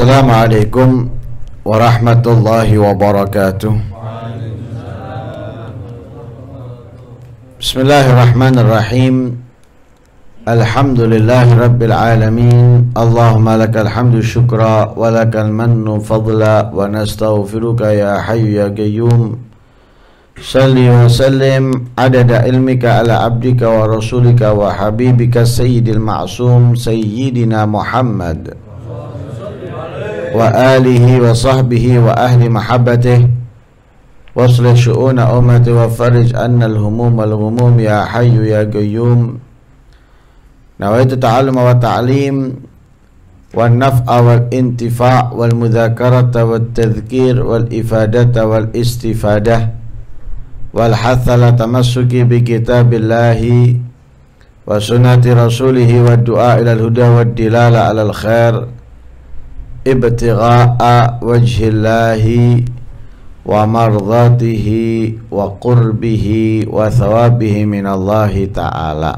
السلام عليكم ورحمة الله وبركاته بسم الله الرحمن الرحيم الحمد لله رب العالمين اللهم لك الحمد شكرا ولك المن فضلا ونستغفرك يا حي يا قيوم صل وسلم عدد علمك على عبدك ورسولك وحبيبك السيد المعصوم سيدنا محمد وآله وصحبه وأهل محبته واصلح شؤون أمتي وفرج أن الهموم الغموم يا حي يا قيوم نويت التعلم والتعليم والنفع والانتفاع والمذاكرة والتذكير والإفادة والاستفادة والحث على تمسك بكتاب الله وسنة رسوله والدعاء إلى الهدى والدلالة على الخير ابتغاء وجه الله ومرضاته وقربه وثوابه من الله تعالى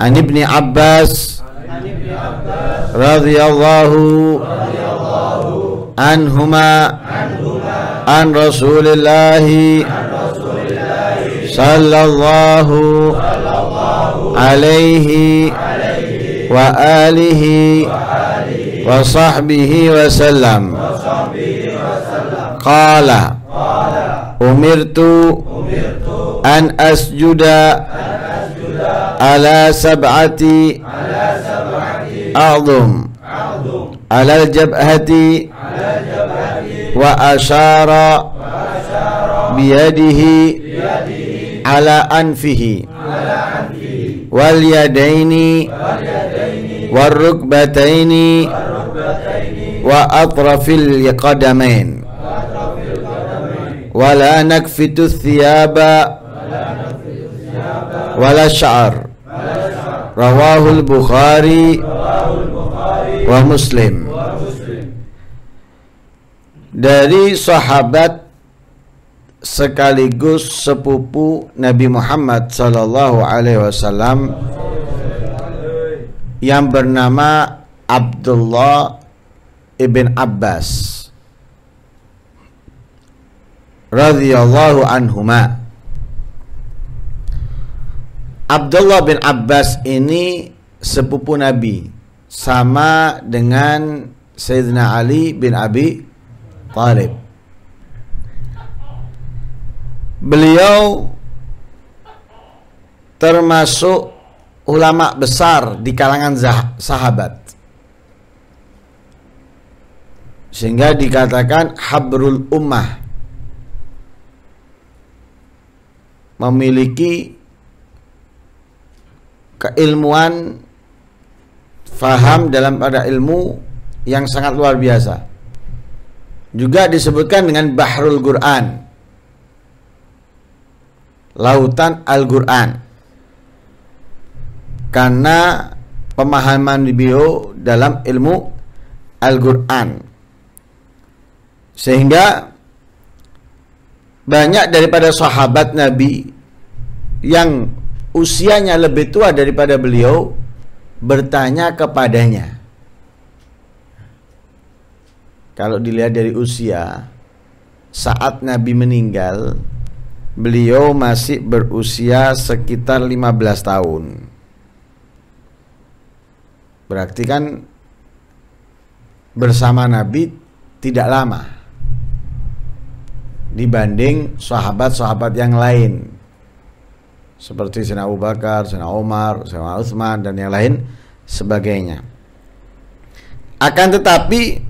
عن ابن عباس رضي الله عنهما عن رسول الله صلى الله عليه وآله وصحبه وسلم قال أمرت أن أسجد على سبعة أعظم على الجبهة وأشار بيده على أنفه واليدين warukbataini wa atrafil ولا wala nakfitu thiyaba wala sya'ar rawahul bukhari wa muslim dari sahabat sekaligus sepupu Nabi Muhammad sallallahu alaihi wasallam yang bernama Abdullah ibn Abbas radhiyallahu anhuma Abdullah bin Abbas ini sepupu Nabi sama dengan Sayyidina Ali bin Abi Thalib. beliau termasuk ulama besar di kalangan sahabat. Sehingga dikatakan habrul ummah memiliki keilmuan faham dalam pada ilmu yang sangat luar biasa. Juga disebutkan dengan Bahrul Quran. Lautan Al-Quran karena pemahaman beliau dalam ilmu Al-Quran sehingga banyak daripada sahabat Nabi yang usianya lebih tua daripada beliau bertanya kepadanya kalau dilihat dari usia saat Nabi meninggal beliau masih berusia sekitar 15 tahun Berarti kan bersama Nabi tidak lama dibanding sahabat-sahabat yang lain seperti Sina Abu Bakar, Sina Omar, Sina Utsman dan yang lain sebagainya. Akan tetapi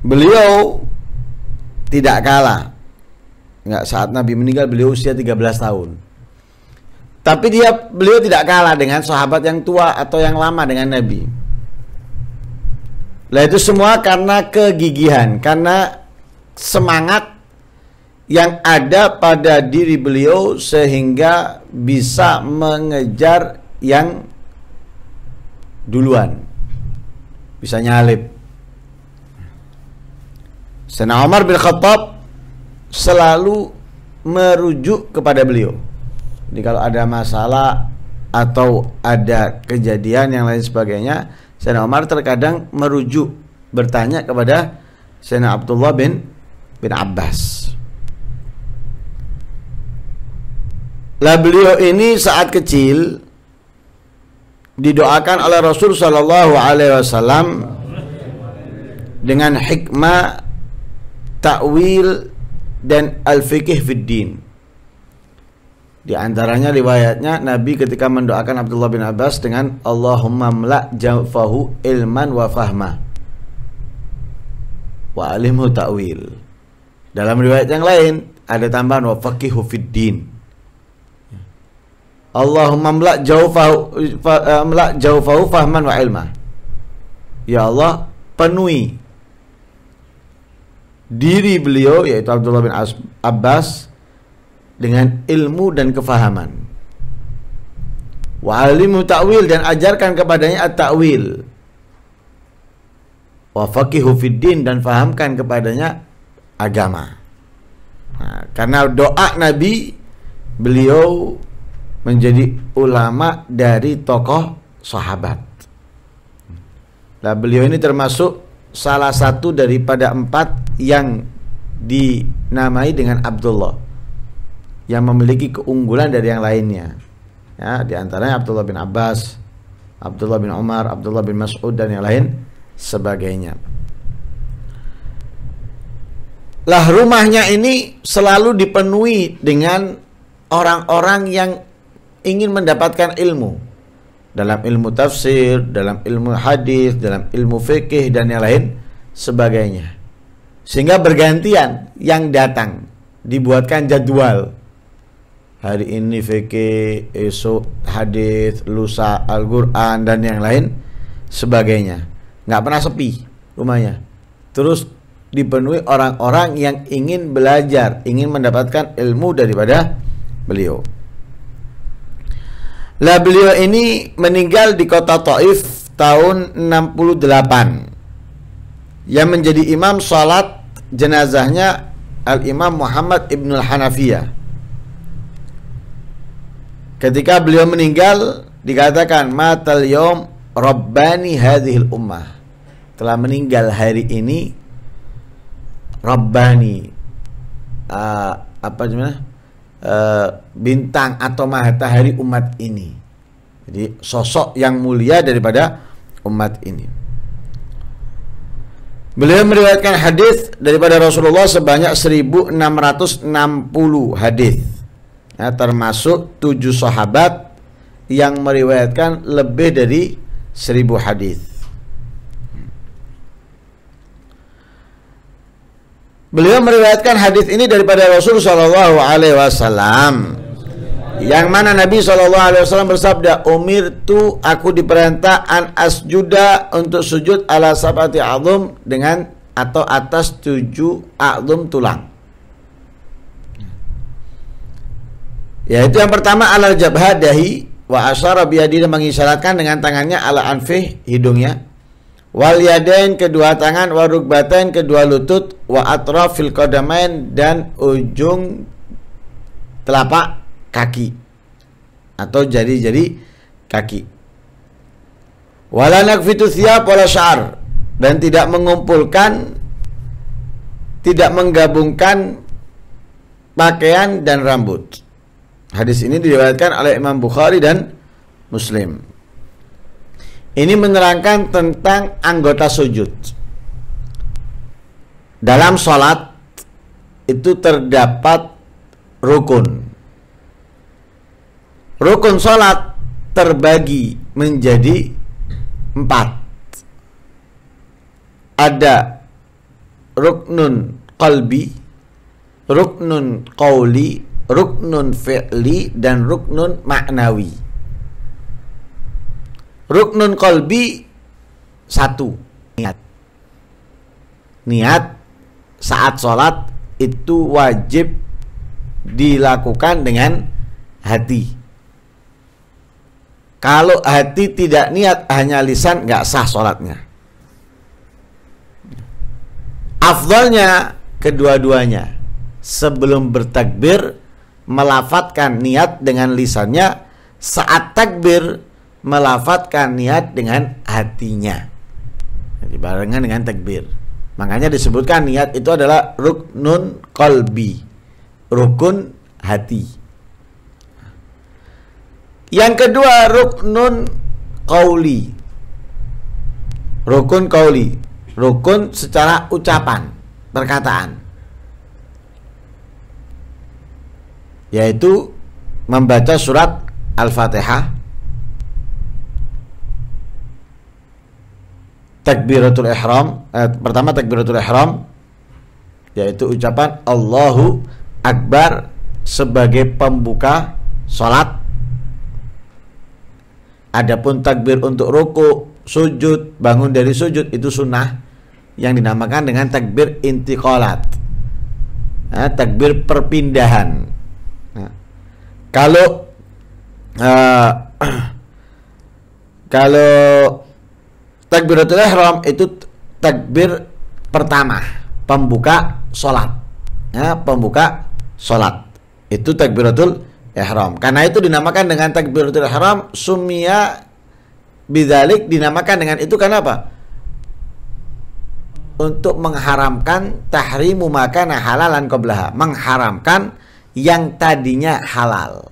beliau tidak kalah. Enggak saat Nabi meninggal beliau usia 13 tahun. Tapi dia beliau tidak kalah dengan sahabat yang tua atau yang lama dengan Nabi. Lah itu semua karena kegigihan, karena semangat yang ada pada diri beliau sehingga bisa mengejar yang duluan. Bisa nyalip. Sena Omar bin Khattab selalu merujuk kepada beliau. Jadi kalau ada masalah atau ada kejadian yang lain sebagainya, Sena Umar terkadang merujuk bertanya kepada Sena Abdullah bin bin Abbas. Lah beliau ini saat kecil didoakan oleh Rasul Shallallahu Alaihi Wasallam dengan hikmah takwil dan al-fikih fid di antaranya riwayatnya Nabi ketika mendoakan Abdullah bin Abbas dengan Allahumma mla jafahu ilman wa fahma wa alimhu ta'wil. Dalam riwayat yang lain ada tambahan wa faqihu fid din. Allahumma mla jaufahu eh, mla jaufahu fahman wa ilma. Ya Allah, penuhi diri beliau yaitu Abdullah bin Abbas dengan ilmu dan kefahaman. Wa takwil ta'wil dan ajarkan kepadanya at-ta'wil. Wa faqihu dan fahamkan kepadanya agama. Nah, karena doa Nabi beliau menjadi ulama dari tokoh sahabat. Nah, beliau ini termasuk salah satu daripada empat yang dinamai dengan Abdullah yang memiliki keunggulan dari yang lainnya. Ya, di antaranya Abdullah bin Abbas, Abdullah bin Umar, Abdullah bin Mas'ud dan yang lain sebagainya. Lah rumahnya ini selalu dipenuhi dengan orang-orang yang ingin mendapatkan ilmu. Dalam ilmu tafsir, dalam ilmu hadis, dalam ilmu fikih dan yang lain sebagainya. Sehingga bergantian yang datang dibuatkan jadwal hari ini fikih, esok hadis, lusa Al-Qur'an dan yang lain sebagainya. Nggak pernah sepi rumahnya. Terus dipenuhi orang-orang yang ingin belajar, ingin mendapatkan ilmu daripada beliau. Lah beliau ini meninggal di kota Taif tahun 68. Yang menjadi imam salat jenazahnya Al-Imam Muhammad Ibnul Hanafiyah Ketika beliau meninggal dikatakan matal yom rabbani hadhil ummah. Telah meninggal hari ini rabbani uh, apa namanya? Uh, bintang atau matahari umat ini. Jadi sosok yang mulia daripada umat ini. Beliau meriwayatkan hadis daripada Rasulullah sebanyak 1660 hadis ya, termasuk tujuh sahabat yang meriwayatkan lebih dari seribu hadis. Beliau meriwayatkan hadis ini daripada Rasul Shallallahu Alaihi Wasallam. Yang mana Nabi Shallallahu Alaihi Wasallam bersabda, Umir tu aku diperintah an asjuda untuk sujud ala sabati alum dengan atau atas tujuh alum tulang. Ya itu yang pertama ala jabha dahi wa asyara biyadihi mengisyaratkan dengan tangannya ala anfih hidungnya wal yadain kedua tangan wa rukbatain kedua lutut wa atrafil qadamain dan ujung telapak kaki atau jari-jari kaki. Wala nakfitu thiyab wala syar dan tidak mengumpulkan tidak menggabungkan pakaian dan rambut. Hadis ini diriwayatkan oleh Imam Bukhari dan Muslim. Ini menerangkan tentang anggota sujud. Dalam sholat itu terdapat rukun. Rukun sholat terbagi menjadi empat. Ada ruknun qalbi, ruknun qawli, ruknun fi'li dan ruknun maknawi. Ruknun kolbi satu niat. Niat saat sholat itu wajib dilakukan dengan hati. Kalau hati tidak niat hanya lisan nggak sah sholatnya. Afdolnya kedua-duanya sebelum bertakbir melafatkan niat dengan lisannya saat takbir melafatkan niat dengan hatinya jadi barengan dengan takbir makanya disebutkan niat itu adalah ruknun kolbi rukun hati yang kedua ruknun kauli rukun kauli rukun secara ucapan perkataan yaitu membaca surat Al-Fatihah takbiratul ihram eh, pertama takbiratul ihram yaitu ucapan Allahu akbar sebagai pembuka salat adapun takbir untuk ruku sujud bangun dari sujud itu sunnah yang dinamakan dengan takbir intiqolat eh, takbir perpindahan kalau uh, kalau takbiratul ihram itu takbir pertama, pembuka salat. Ya, pembuka salat. Itu takbiratul ihram. Karena itu dinamakan dengan takbiratul ihram sumia bidalik dinamakan dengan itu karena apa? Untuk mengharamkan tahrimu makanan halalan qablaha, mengharamkan yang tadinya halal.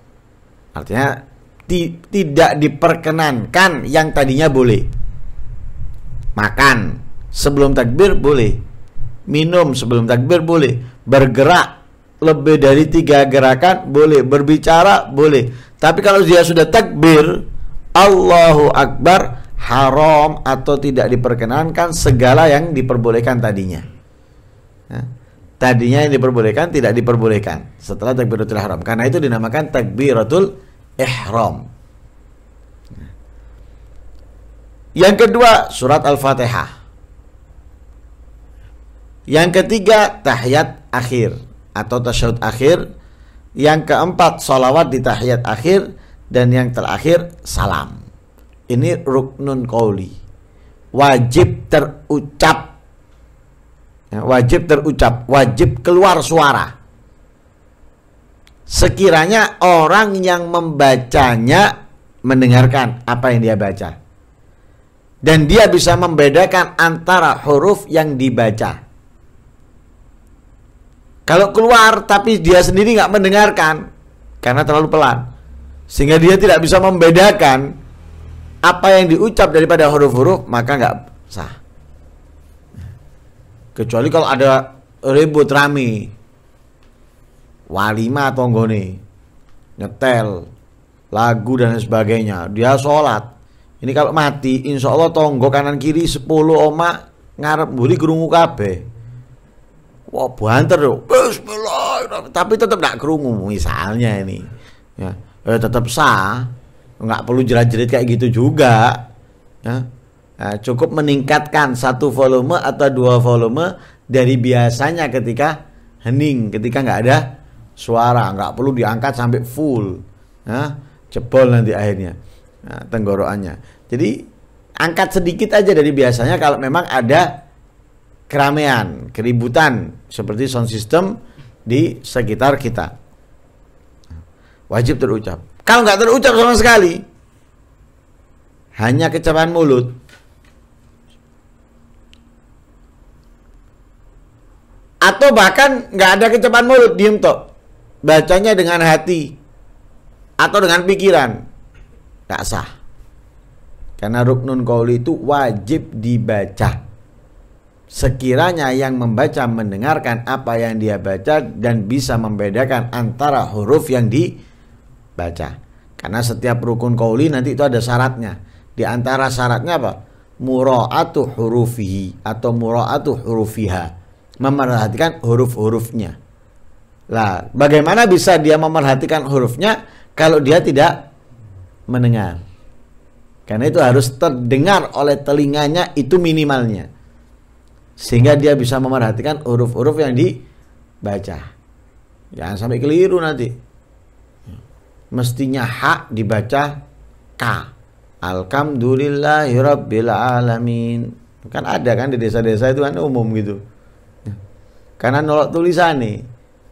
Artinya ti tidak diperkenankan yang tadinya boleh. Makan sebelum takbir boleh. Minum sebelum takbir boleh. Bergerak lebih dari tiga gerakan boleh. Berbicara boleh. Tapi kalau dia sudah takbir, Allahu Akbar haram atau tidak diperkenankan segala yang diperbolehkan tadinya. Ya tadinya yang diperbolehkan tidak diperbolehkan setelah takbiratul ihram karena itu dinamakan takbiratul ihram yang kedua surat al-fatihah yang ketiga tahiyat akhir atau tasyahud akhir yang keempat solawat di tahiyat akhir dan yang terakhir salam ini ruknun kauli wajib terucap ya, wajib terucap, wajib keluar suara. Sekiranya orang yang membacanya mendengarkan apa yang dia baca, dan dia bisa membedakan antara huruf yang dibaca. Kalau keluar tapi dia sendiri nggak mendengarkan karena terlalu pelan, sehingga dia tidak bisa membedakan apa yang diucap daripada huruf-huruf, maka nggak sah kecuali kalau ada ribut rame walima tonggone nyetel lagu dan sebagainya dia sholat ini kalau mati insya Allah tonggo kanan kiri sepuluh oma ngarep buri kerungu kabe wah banter loh Bismillah tapi tetap gak kerungu misalnya ini ya eh, tetap sah nggak perlu jerat-jerit kayak gitu juga ya Nah, cukup meningkatkan satu volume atau dua volume dari biasanya ketika hening, ketika nggak ada suara, nggak perlu diangkat sampai full, nah, jebol nanti akhirnya nah, tenggorokannya. Jadi angkat sedikit aja dari biasanya kalau memang ada keramaian, keributan seperti sound system di sekitar kita. Wajib terucap. Kalau nggak terucap sama sekali, hanya kecapan mulut, atau bahkan nggak ada kecepatan mulut diem toh bacanya dengan hati atau dengan pikiran tak sah karena ruknun kauli itu wajib dibaca sekiranya yang membaca mendengarkan apa yang dia baca dan bisa membedakan antara huruf yang dibaca karena setiap rukun kauli nanti itu ada syaratnya di antara syaratnya apa mura'atu hurufihi atau mura'atu hurufiha memerhatikan huruf-hurufnya. Lah, bagaimana bisa dia memerhatikan hurufnya kalau dia tidak mendengar? Karena itu harus terdengar oleh telinganya itu minimalnya. Sehingga dia bisa memerhatikan huruf-huruf yang dibaca. Jangan sampai keliru nanti. Mestinya hak dibaca K. Alhamdulillahirrabbilalamin. alamin. Kan ada kan di desa-desa itu kan umum gitu karena nolak tulisan nih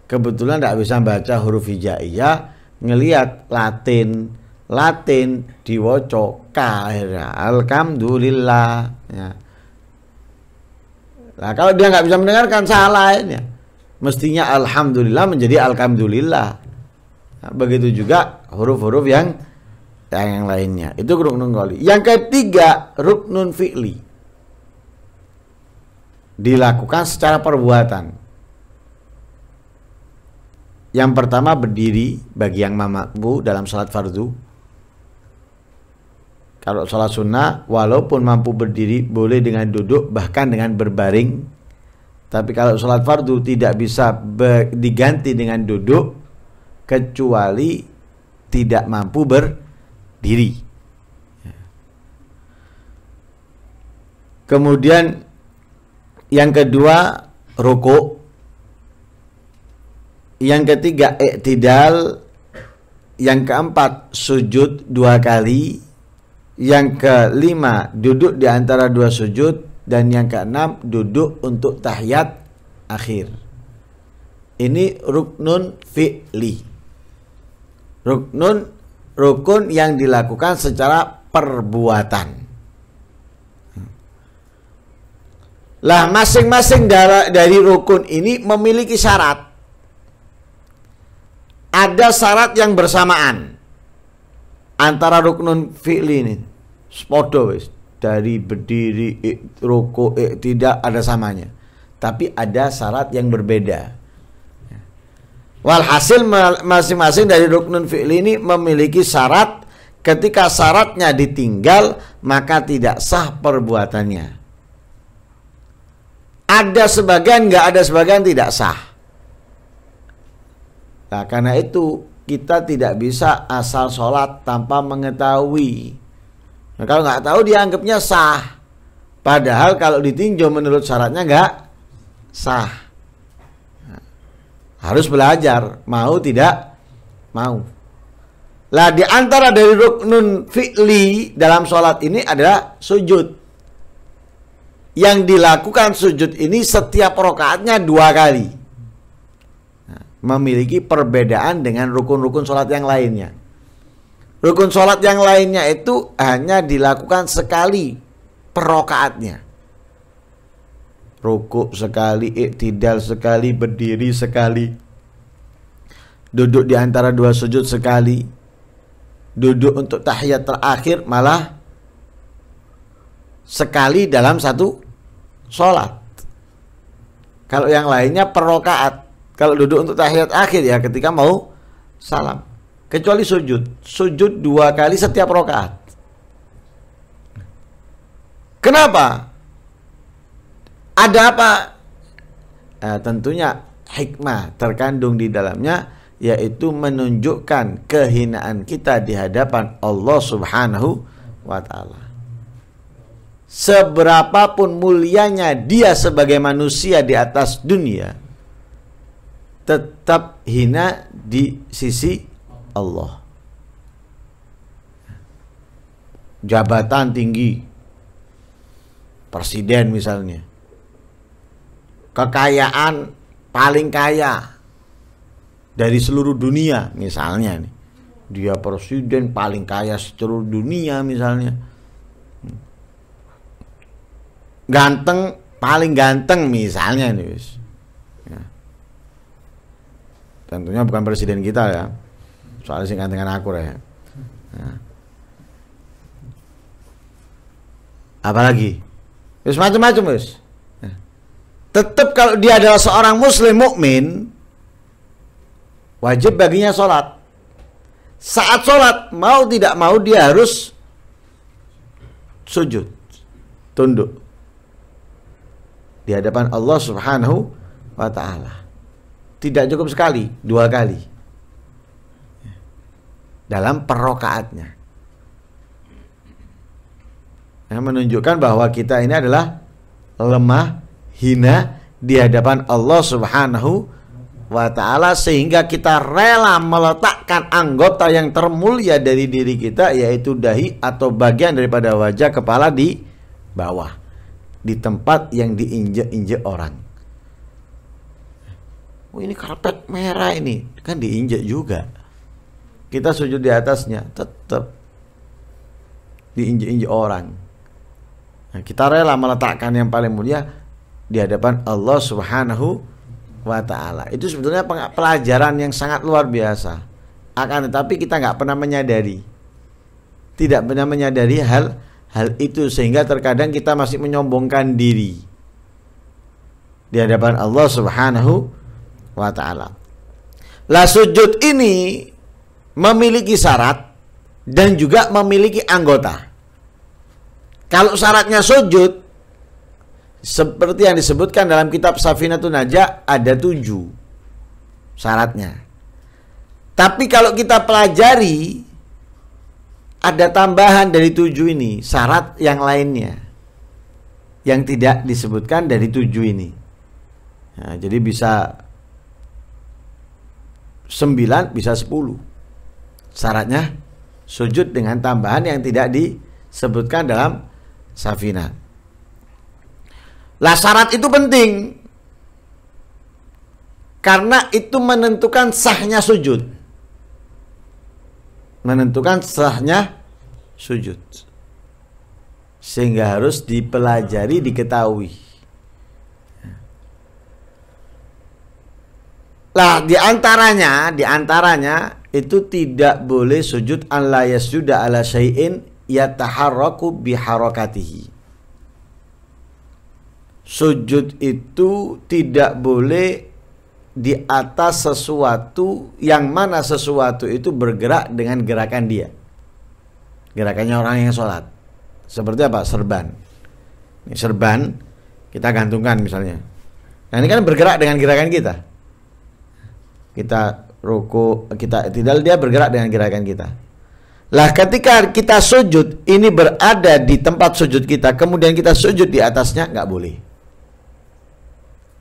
kebetulan tidak bisa baca huruf hijaiyah ngelihat Latin Latin diwoco K Alhamdulillah ya. Nah kalau dia nggak bisa mendengarkan salah ini ya. mestinya Alhamdulillah menjadi Alhamdulillah nah, begitu juga huruf-huruf yang yang, lainnya itu ruknun goli yang ketiga ruknun fi'li dilakukan secara perbuatan yang pertama berdiri bagi yang mampu dalam salat fardu. Kalau salat sunnah, walaupun mampu berdiri, boleh dengan duduk, bahkan dengan berbaring. Tapi kalau salat fardu tidak bisa diganti dengan duduk, kecuali tidak mampu berdiri. Kemudian yang kedua, rokok yang ketiga iktidal Yang keempat sujud dua kali Yang kelima duduk di antara dua sujud Dan yang keenam duduk untuk tahiyat akhir Ini ruknun fi'li Ruknun rukun yang dilakukan secara perbuatan lah masing-masing dari rukun ini memiliki syarat ada syarat yang bersamaan antara ruknun fi'li ini spodo wis dari berdiri ruko tidak ada samanya tapi ada syarat yang berbeda walhasil masing-masing dari ruknun fi'li ini memiliki syarat ketika syaratnya ditinggal maka tidak sah perbuatannya ada sebagian nggak ada sebagian tidak sah Nah, karena itu kita tidak bisa asal sholat tanpa mengetahui. Nah, kalau nggak tahu dianggapnya sah. Padahal kalau ditinjau menurut syaratnya nggak sah. Nah, harus belajar, mau tidak mau. Lah di antara dari ruknun fi'li dalam sholat ini adalah sujud. Yang dilakukan sujud ini setiap rokaatnya dua kali memiliki perbedaan dengan rukun-rukun sholat yang lainnya. Rukun sholat yang lainnya itu hanya dilakukan sekali perokaatnya. Rukuk sekali, iktidal sekali, berdiri sekali, duduk di antara dua sujud sekali, duduk untuk tahiyat terakhir malah sekali dalam satu sholat. Kalau yang lainnya perokaat, kalau duduk untuk tahiyat akhir ya ketika mau salam. Kecuali sujud. Sujud dua kali setiap rokaat. Kenapa? Ada apa? Eh, tentunya hikmah terkandung di dalamnya yaitu menunjukkan kehinaan kita di hadapan Allah Subhanahu wa taala. Seberapapun mulianya dia sebagai manusia di atas dunia, tetap hina di sisi Allah. Jabatan tinggi, presiden misalnya, kekayaan paling kaya dari seluruh dunia misalnya nih. Dia presiden paling kaya seluruh dunia misalnya. Ganteng paling ganteng misalnya nih tentunya bukan presiden kita ya soalnya singkat dengan aku ya apalagi terus macam-macam terus ya. tetap kalau dia adalah seorang muslim mukmin wajib baginya sholat saat sholat mau tidak mau dia harus sujud tunduk di hadapan Allah Subhanahu wa taala tidak cukup sekali, dua kali dalam perokaatnya. Nah, menunjukkan bahwa kita ini adalah lemah, hina di hadapan Allah Subhanahu wa taala sehingga kita rela meletakkan anggota yang termulia dari diri kita yaitu dahi atau bagian daripada wajah kepala di bawah di tempat yang diinjak-injak orang oh ini karpet merah ini kan diinjak juga kita sujud di atasnya tetap diinjak-injak orang nah, kita rela meletakkan yang paling mulia di hadapan Allah Subhanahu wa taala itu sebetulnya pelajaran yang sangat luar biasa akan tetapi kita nggak pernah menyadari tidak pernah menyadari hal hal itu sehingga terkadang kita masih menyombongkan diri di hadapan Allah Subhanahu wa taala. Lah sujud ini memiliki syarat dan juga memiliki anggota. Kalau syaratnya sujud seperti yang disebutkan dalam kitab Safinatun Najah ada tujuh syaratnya. Tapi kalau kita pelajari ada tambahan dari tujuh ini syarat yang lainnya yang tidak disebutkan dari tujuh ini. Nah, jadi bisa 9 bisa 10. Syaratnya sujud dengan tambahan yang tidak disebutkan dalam safina. Lah syarat itu penting. Karena itu menentukan sahnya sujud. Menentukan sahnya sujud. Sehingga harus dipelajari, diketahui. Lah diantaranya, diantaranya itu tidak boleh sujud an la yasjuda ala syai'in yataharraku biharakatihi. Sujud itu tidak boleh di atas sesuatu yang mana sesuatu itu bergerak dengan gerakan dia. Gerakannya orang yang sholat. Seperti apa? Serban. Ini serban kita gantungkan misalnya. Nah ini kan bergerak dengan gerakan kita kita ruku kita tidak dia bergerak dengan gerakan kita lah ketika kita sujud ini berada di tempat sujud kita kemudian kita sujud di atasnya nggak boleh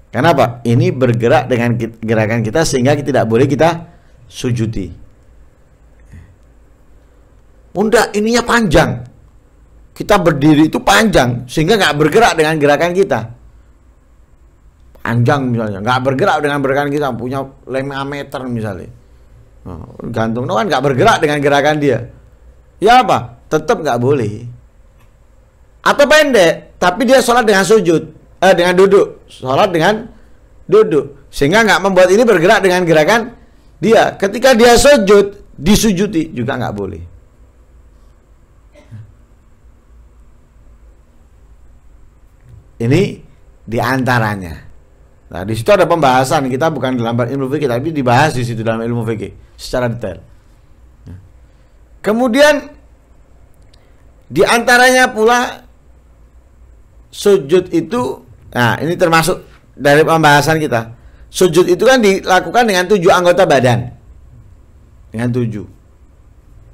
kenapa ini bergerak dengan gerakan kita sehingga tidak boleh kita sujudi unda ininya panjang kita berdiri itu panjang sehingga nggak bergerak dengan gerakan kita anjang misalnya nggak bergerak dengan gerakan kita punya lima meter misalnya nah, gantung no kan nggak bergerak dengan gerakan dia ya apa tetap nggak boleh atau pendek tapi dia sholat dengan sujud eh dengan duduk sholat dengan duduk sehingga nggak membuat ini bergerak dengan gerakan dia ketika dia sujud disujuti juga nggak boleh ini diantaranya Nah, di situ ada pembahasan kita bukan dalam ilmu fikih tapi dibahas di situ dalam ilmu fikih secara detail. Ya. Kemudian di antaranya pula sujud itu nah ini termasuk dari pembahasan kita. Sujud itu kan dilakukan dengan tujuh anggota badan. Dengan tujuh.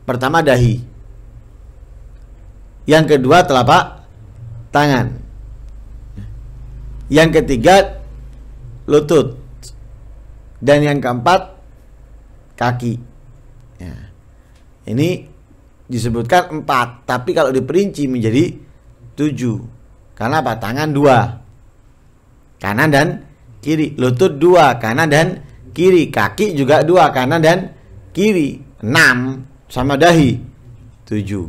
Pertama dahi. Yang kedua telapak tangan. Ya. Yang ketiga lutut. Dan yang keempat kaki. Ya. Ini disebutkan empat, tapi kalau diperinci menjadi tujuh. Karena apa? Tangan dua, kanan dan kiri. Lutut dua, kanan dan kiri. Kaki juga dua, kanan dan kiri. Enam sama dahi tujuh.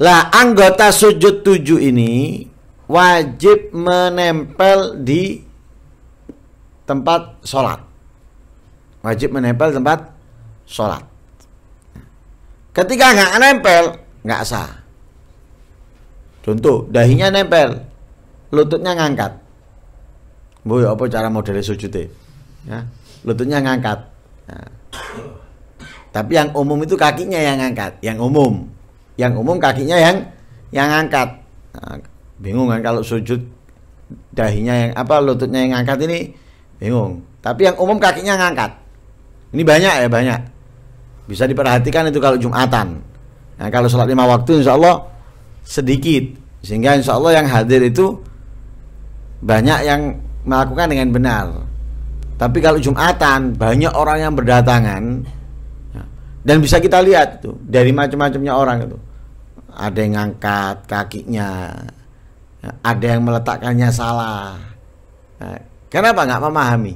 Lah anggota sujud tujuh ini wajib menempel di tempat sholat wajib menempel tempat sholat ketika nggak nempel nggak sah contoh dahinya nempel lututnya ngangkat bu ya apa cara model sujud ya lututnya ngangkat ya. tapi yang umum itu kakinya yang ngangkat yang umum yang umum kakinya yang yang ngangkat nah bingung kan kalau sujud dahinya yang apa lututnya yang ngangkat ini bingung tapi yang umum kakinya ngangkat ini banyak ya banyak bisa diperhatikan itu kalau jumatan nah kalau sholat lima waktu insya Allah sedikit sehingga insya Allah yang hadir itu banyak yang melakukan dengan benar tapi kalau Jumatan banyak orang yang berdatangan ya. dan bisa kita lihat tuh dari macam-macamnya orang itu. Ada yang ngangkat kakinya, ada yang meletakkannya salah. Nah, kenapa nggak memahami?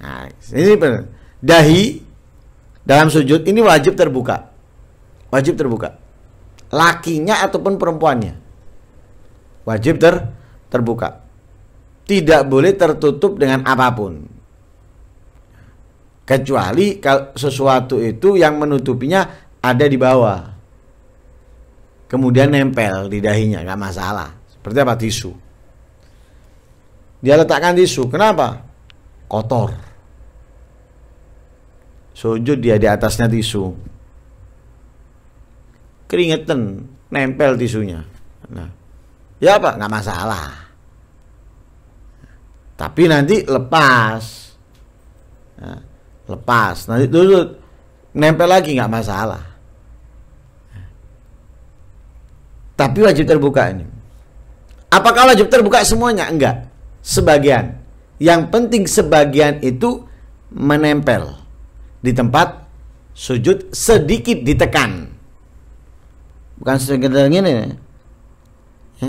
Nah, ini benar. Dahi dalam sujud ini wajib terbuka, wajib terbuka. Lakinya ataupun perempuannya wajib ter terbuka. Tidak boleh tertutup dengan apapun. Kecuali kalau sesuatu itu yang menutupinya ada di bawah. Kemudian nempel di dahinya, nggak masalah Berarti apa? Tisu. Dia letakkan tisu. Kenapa? Kotor. Sujud dia di atasnya tisu. Keringetan, nempel tisunya. Nah, ya apa? Nggak masalah. Tapi nanti lepas. Nah, lepas. Nanti dulu nempel lagi nggak masalah. Nah. Tapi wajib terbuka ini Apakah Jupiter buka semuanya? Enggak. Sebagian. Yang penting sebagian itu menempel di tempat sujud sedikit ditekan. Bukan sekedar gini. Ya.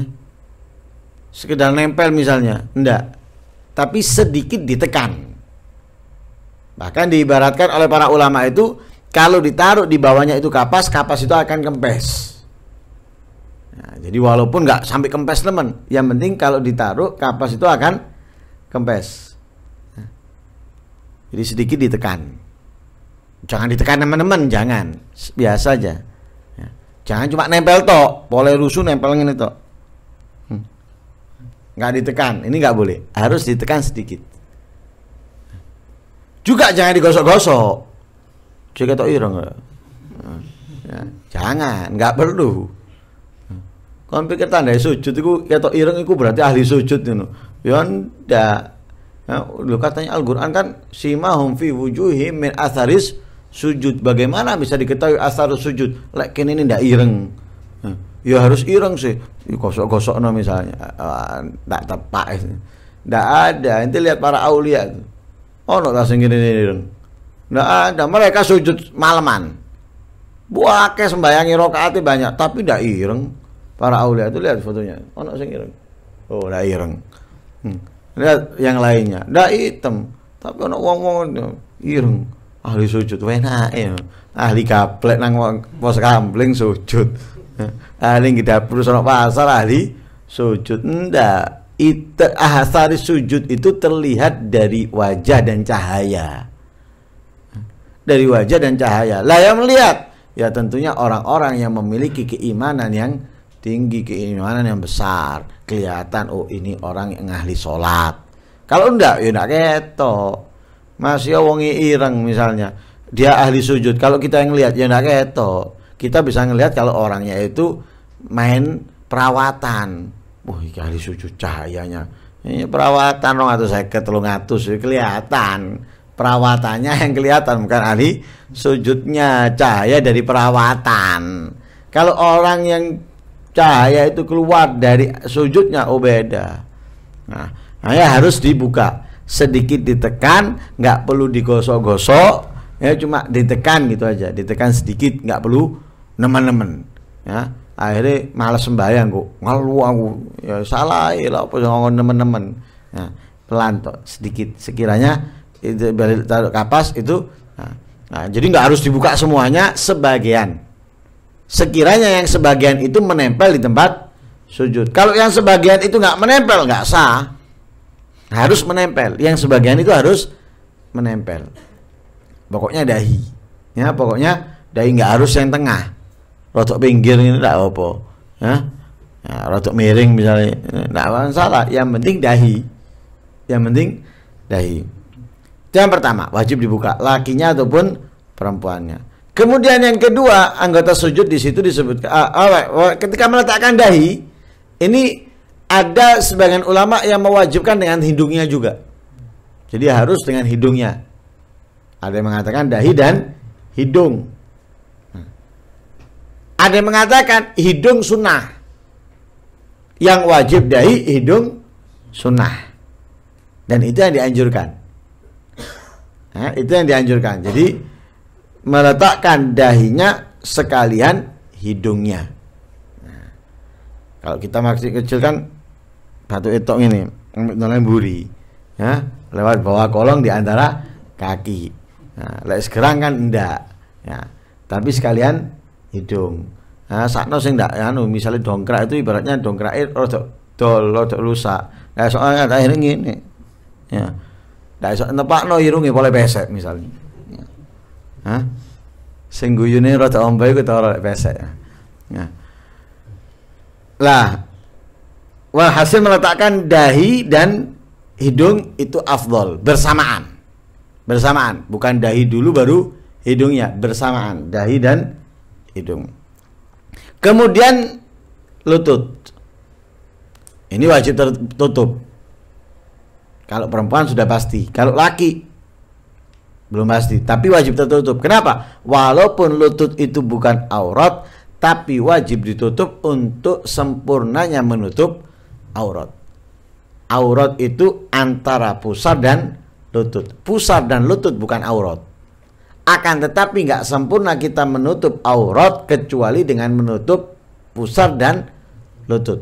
Sekedar nempel misalnya. Enggak. Tapi sedikit ditekan. Bahkan diibaratkan oleh para ulama itu kalau ditaruh di bawahnya itu kapas, kapas itu akan kempes. Nah, jadi walaupun nggak sampai kempes teman, yang penting kalau ditaruh kapas itu akan kempes. Nah, jadi sedikit ditekan. Jangan ditekan teman-teman, jangan. Biasa aja. Ya. Jangan cuma nempel tok, boleh rusuh nempel ini tok. Hmm. Nggak ditekan, ini nggak boleh. Harus ditekan sedikit. Juga jangan digosok-gosok. Juga tok ireng. Ya. jangan, nggak perlu. Kon pikir tanda sujud itu ya ketok ireng itu berarti ahli sujud itu. Ya ndak. Ya, lu katanya Al-Qur'an kan simahum fi wujuhi min asaris sujud. Bagaimana bisa diketahui asar sujud? Lek kene ini ndak ireng. Ya harus ireng sih. Ya Gosok-gosok no misalnya. Ah, ndak tepat. Ndak ada. Nanti lihat para aulia itu. Oh, no, tak ireng. Ndak ada. Mereka sujud malaman. Buake sembayangi rokaatnya banyak, tapi ndak ireng para aulia itu lihat fotonya. oh nak sing ireng. Oh, lah ireng. Hmm. Lihat yang lainnya. Ndak hitam, tapi ono wong-wong ireng. Ahli sujud enak ya. Ahli gaplek nang pos kampling sujud. Ahli kita perlu sono pasar ahli sujud. Ndak. itu ahasari sujud itu terlihat dari wajah dan cahaya dari wajah dan cahaya lah yang melihat ya tentunya orang-orang yang memiliki keimanan yang tinggi keimanan yang besar kelihatan oh ini orang yang ahli sholat kalau enggak ya enggak keto masih ya wongi ireng misalnya dia ahli sujud kalau kita yang lihat ya enggak keto kita bisa ngelihat kalau orangnya itu main perawatan wah ahli sujud cahayanya ini perawatan dong atau saya ketelung atus ya, kelihatan perawatannya yang kelihatan bukan ahli sujudnya cahaya dari perawatan kalau orang yang cahaya itu keluar dari sujudnya obeda, nah, nah ya harus dibuka sedikit ditekan nggak perlu digosok-gosok ya cuma ditekan gitu aja ditekan sedikit nggak perlu nemen-nemen ya akhirnya malas sembahyang kok ngalu aku ya salah ya lah apa ngomong nemen-nemen nah, pelan toh sedikit sekiranya itu balik taruh kapas itu nah, nah jadi nggak harus dibuka semuanya sebagian sekiranya yang sebagian itu menempel di tempat sujud. Kalau yang sebagian itu nggak menempel nggak sah, harus menempel. Yang sebagian itu harus menempel. Pokoknya dahi, ya pokoknya dahi nggak harus yang tengah, rotok pinggir ini tidak apa, ya. ya rotok miring misalnya nggak salah. Yang penting dahi, yang penting dahi. yang pertama wajib dibuka lakinya ataupun perempuannya. Kemudian yang kedua, anggota sujud di situ disebutkan ah, ah, ketika meletakkan dahi ini ada sebagian ulama yang mewajibkan dengan hidungnya juga. Jadi harus dengan hidungnya. Ada yang mengatakan dahi dan hidung. Hmm. Ada yang mengatakan hidung sunnah. Yang wajib dahi hidung sunnah. Dan itu yang dianjurkan. Nah, itu yang dianjurkan. Jadi meletakkan dahinya sekalian hidungnya. Nah, kalau kita maksud kecil kan batu etok ini, noleng buri, ya, lewat bawah kolong di antara kaki. Nah, lek kan ndak. Ya, tapi sekalian hidung. Nah, sakno sing ndak anu misalnya dongkrak itu ibaratnya dongkrak itu e rodok dol rusak. Nah, soalnya tak ngene. Ya. Ndak iso nepakno irunge boleh besek misalnya. Hah? Sing guyune rada ombo iku ta pesek. Nah. Lah hasil meletakkan dahi dan hidung itu afdol bersamaan. Bersamaan, bukan dahi dulu baru hidungnya bersamaan, dahi dan hidung. Kemudian lutut. Ini wajib tertutup. Kalau perempuan sudah pasti, kalau laki belum pasti tapi wajib tertutup kenapa walaupun lutut itu bukan aurat tapi wajib ditutup untuk sempurnanya menutup aurat aurat itu antara pusar dan lutut pusar dan lutut bukan aurat akan tetapi nggak sempurna kita menutup aurat kecuali dengan menutup pusar dan lutut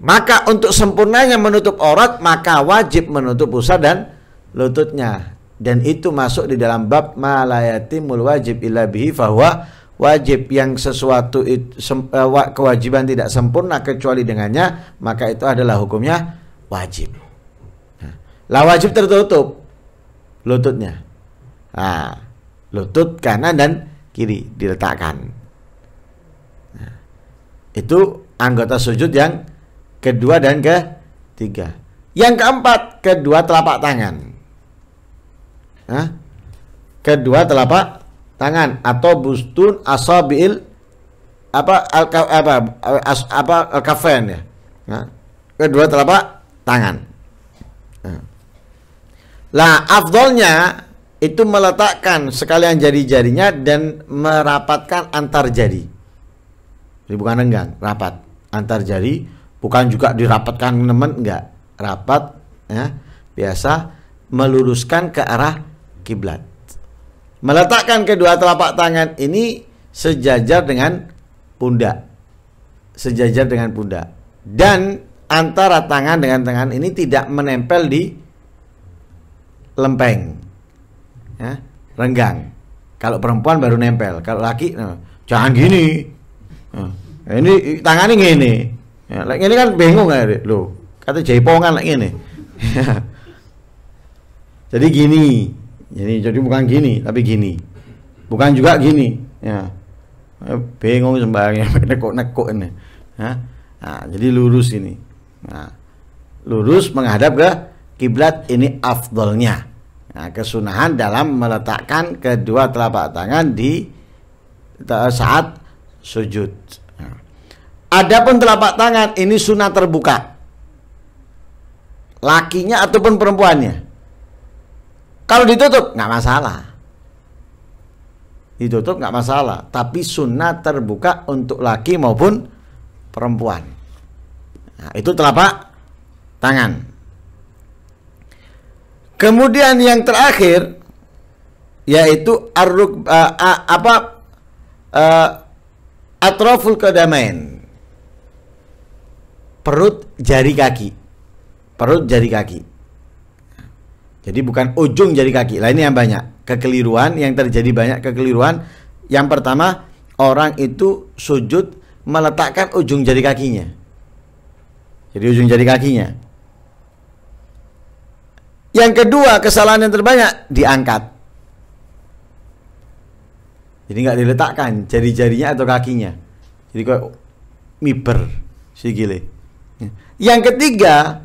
maka untuk sempurnanya menutup aurat maka wajib menutup pusar dan lututnya dan itu masuk di dalam bab malayatimul wajib illa bihi bahwa wajib yang sesuatu itu, sem, uh, kewajiban tidak sempurna kecuali dengannya maka itu adalah hukumnya wajib nah, lah wajib tertutup lututnya nah, lutut kanan dan kiri diletakkan nah, itu anggota sujud yang kedua dan ketiga yang keempat kedua telapak tangan nah, kedua telapak tangan atau bustun asabil apa al apa as, apa al kafen ya nah, kedua telapak tangan nah. lah afdolnya itu meletakkan sekalian jari-jarinya dan merapatkan antar jari jadi bukan renggang rapat antar jari bukan juga dirapatkan teman enggak rapat ya biasa meluruskan ke arah kiblat. Meletakkan kedua telapak tangan ini sejajar dengan pundak. Sejajar dengan pundak. Dan antara tangan dengan tangan ini tidak menempel di lempeng. Ya, renggang. Kalau perempuan baru nempel, kalau laki nah, jangan gini. Nah, ini tangannya gini. Ya, ini kan bingung ya, loh. Kata jaipongan lagi ini. Jadi gini, jadi jadi bukan gini, tapi gini. Bukan juga gini, ya. Eh, bingung sembarangnya nekuk-nekuk ini. Ya. Nah, jadi lurus ini. Nah, lurus menghadap ke kiblat ini afdolnya. Nah, kesunahan dalam meletakkan kedua telapak tangan di eh, saat sujud. Nah. Adapun telapak tangan ini sunnah terbuka. Lakinya ataupun perempuannya. Kalau ditutup nggak masalah. Ditutup nggak masalah, tapi sunnah terbuka untuk laki maupun perempuan. Nah, itu telapak tangan. Kemudian yang terakhir yaitu arruk uh, uh, apa uh, atroful kedamain perut jari kaki perut jari kaki jadi bukan ujung jari kaki. Lah ini yang banyak kekeliruan yang terjadi banyak kekeliruan. Yang pertama orang itu sujud meletakkan ujung jari kakinya. Jadi ujung jari kakinya. Yang kedua kesalahan yang terbanyak diangkat. Jadi nggak diletakkan jari-jarinya atau kakinya. Jadi kok miber si gile. Yang ketiga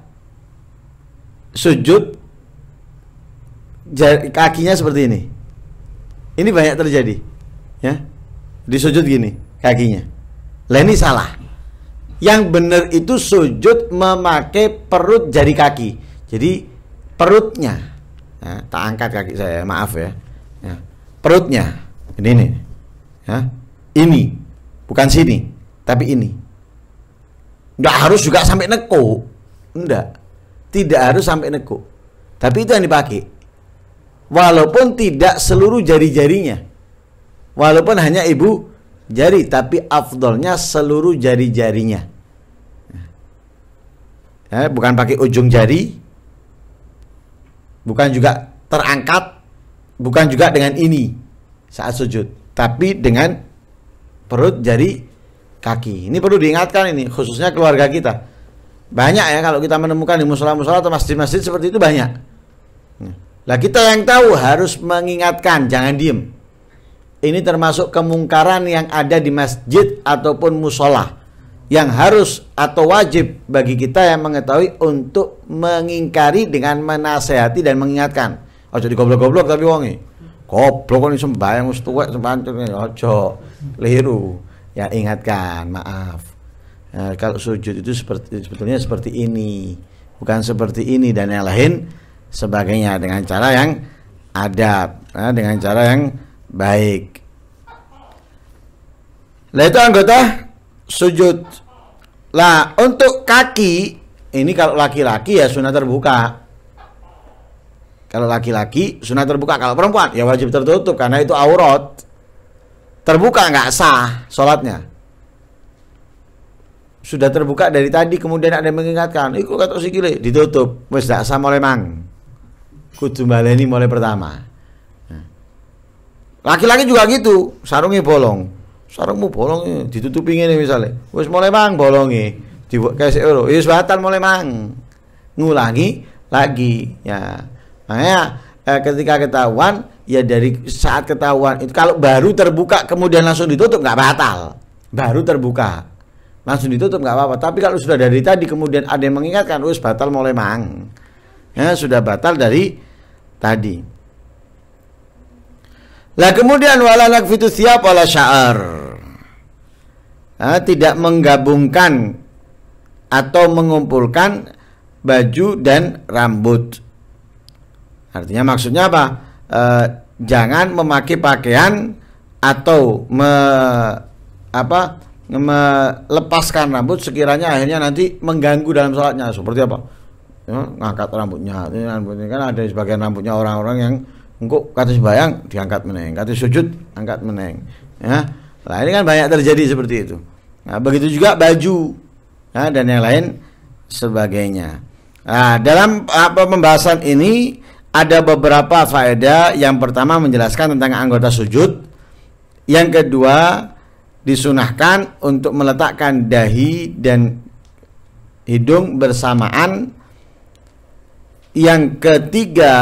sujud kakinya seperti ini. Ini banyak terjadi. Ya. Di sujud gini kakinya. Lah ini salah. Yang benar itu sujud memakai perut jari kaki. Jadi perutnya. Nah, tak angkat kaki saya, maaf ya. ya. Perutnya. Ini ini, Ya. Ini bukan sini, tapi ini. Enggak harus juga sampai neko. Enggak. Tidak harus sampai neko. Tapi itu yang dipakai walaupun tidak seluruh jari-jarinya. Walaupun hanya ibu jari, tapi afdolnya seluruh jari-jarinya. Ya, bukan pakai ujung jari, bukan juga terangkat, bukan juga dengan ini saat sujud, tapi dengan perut jari kaki. Ini perlu diingatkan ini, khususnya keluarga kita. Banyak ya kalau kita menemukan di musola-musola atau masjid-masjid seperti itu banyak. Lah kita yang tahu harus mengingatkan, jangan diem. Ini termasuk kemungkaran yang ada di masjid ataupun musola yang harus atau wajib bagi kita yang mengetahui untuk mengingkari dengan menasehati dan mengingatkan. Ojo jadi e. goblok goblok tapi wongi. Goblok ini sembahyang mustuwek tuwek sembahyang e. ojo liru. Ya ingatkan, maaf. Eh, kalau sujud itu seperti sebetulnya seperti ini, bukan seperti ini dan yang lain sebagainya dengan cara yang adab, ya, dengan cara yang baik. Lah itu anggota sujud. Lah untuk kaki ini kalau laki-laki ya sunnah terbuka. Kalau laki-laki sunnah terbuka, kalau perempuan ya wajib tertutup karena itu aurat. Terbuka nggak sah sholatnya. Sudah terbuka dari tadi kemudian ada yang mengingatkan, ikut kata sikile ditutup, wes sama sah kudu baleni mulai pertama nah. laki-laki juga gitu sarungnya bolong sarungmu bolong eh, ditutupi ini misalnya wis mulai mang bolongnya dibuat kasih euro wis batal mulai mang ngulangi lagi ya makanya eh, ketika ketahuan ya dari saat ketahuan itu kalau baru terbuka kemudian langsung ditutup nggak batal baru terbuka langsung ditutup nggak apa-apa tapi kalau sudah dari tadi kemudian ada yang mengingatkan wis batal mulai mang ya, sudah batal dari tadi lah kemudian wala nakfitu siap wala syair ya, tidak menggabungkan atau mengumpulkan baju dan rambut artinya maksudnya apa e, jangan memakai pakaian atau me, apa melepaskan rambut sekiranya akhirnya nanti mengganggu dalam sholatnya seperti apa ya, ngangkat rambutnya ini rambutnya kan ada sebagian rambutnya orang-orang yang engkau kata bayang diangkat meneng kata sujud angkat meneng ya nah ini kan banyak terjadi seperti itu nah, begitu juga baju ya, dan yang lain sebagainya nah, dalam apa pembahasan ini ada beberapa faedah yang pertama menjelaskan tentang anggota sujud yang kedua disunahkan untuk meletakkan dahi dan hidung bersamaan yang ketiga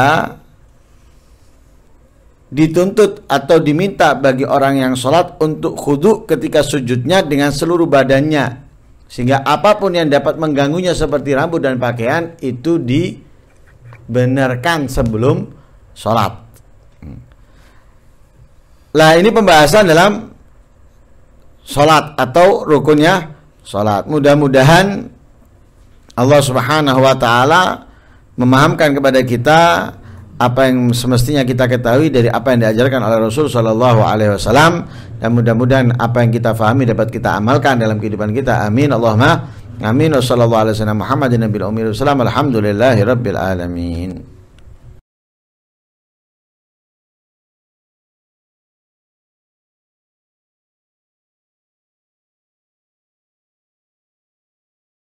dituntut atau diminta bagi orang yang sholat untuk khudu ketika sujudnya dengan seluruh badannya sehingga apapun yang dapat mengganggunya seperti rambut dan pakaian itu dibenarkan sebelum sholat lah ini pembahasan dalam sholat atau rukunnya sholat mudah-mudahan Allah subhanahu wa ta'ala memahamkan kepada kita apa yang semestinya kita ketahui dari apa yang diajarkan oleh Rasul Shallallahu Alaihi Wasallam dan mudah-mudahan apa yang kita fahami dapat kita amalkan dalam kehidupan kita amin Allahumma amin wasallallahu alaihi wasallam Muhammadin